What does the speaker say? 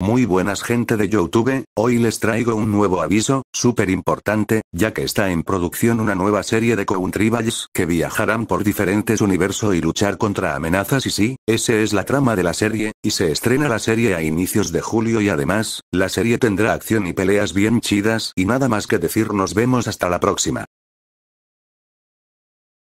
Muy buenas gente de Youtube, hoy les traigo un nuevo aviso, súper importante, ya que está en producción una nueva serie de Countryballs que viajarán por diferentes universos y luchar contra amenazas y sí, ese es la trama de la serie, y se estrena la serie a inicios de julio y además, la serie tendrá acción y peleas bien chidas y nada más que decir nos vemos hasta la próxima.